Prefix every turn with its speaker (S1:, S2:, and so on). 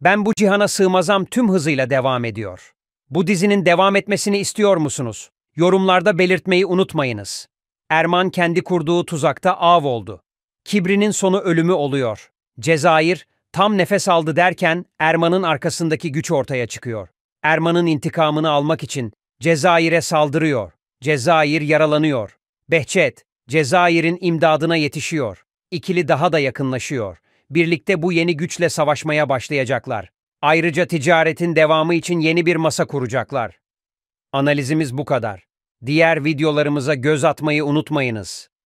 S1: Ben bu cihana sığmazam tüm hızıyla devam ediyor. Bu dizinin devam etmesini istiyor musunuz? Yorumlarda belirtmeyi unutmayınız. Erman kendi kurduğu tuzakta av oldu. Kibri'nin sonu ölümü oluyor. Cezayir, tam nefes aldı derken Erman'ın arkasındaki güç ortaya çıkıyor. Erman'ın intikamını almak için Cezayir'e saldırıyor. Cezayir yaralanıyor. Behçet, Cezayir'in imdadına yetişiyor. İkili daha da yakınlaşıyor birlikte bu yeni güçle savaşmaya başlayacaklar. Ayrıca ticaretin devamı için yeni bir masa kuracaklar. Analizimiz bu kadar. Diğer videolarımıza göz atmayı unutmayınız.